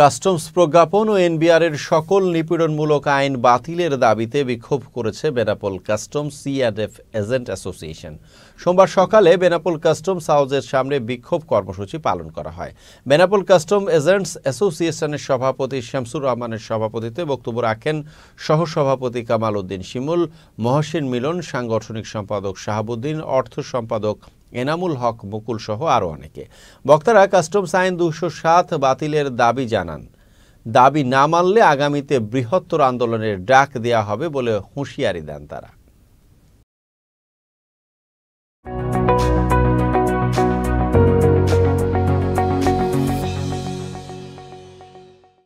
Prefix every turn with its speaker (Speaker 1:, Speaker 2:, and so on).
Speaker 1: customs প্রজ্ঞাপন ও এনবিআরের সকল নিপীড়নমূলক আইন বাতিলের দাবিতে বিক্ষোভ করেছে Benapole customs CRF agent association সোমবার সকালে বেনাপোল কাস্টমস হাউজের সামনে বিক্ষোভ কর্মসূচি পালন করা হয় বেনাপোল কাস্টম এজেন্টস অ্যাসোসিয়েশনের সভাপতি শামসুর রহমানের সভাপতিত্বে বক্তব্য রাখেন সহসভাপতি কামাল উদ্দিন শিমুল মহসিন মিলন সাংগঠনিক সম্পাদক শাহাবুদ্দিন অর্থ সম্পাদক এনামুল হক মুকুল সহ আরও অনেকে বক্তারা কাস্টমস আইন দুশো সাত বাতিলের দাবি জানান দাবি না মানলে আগামীতে বৃহত্তর আন্দোলনের ডাক দেয়া হবে বলে হুঁশিয়ারি দেন তারা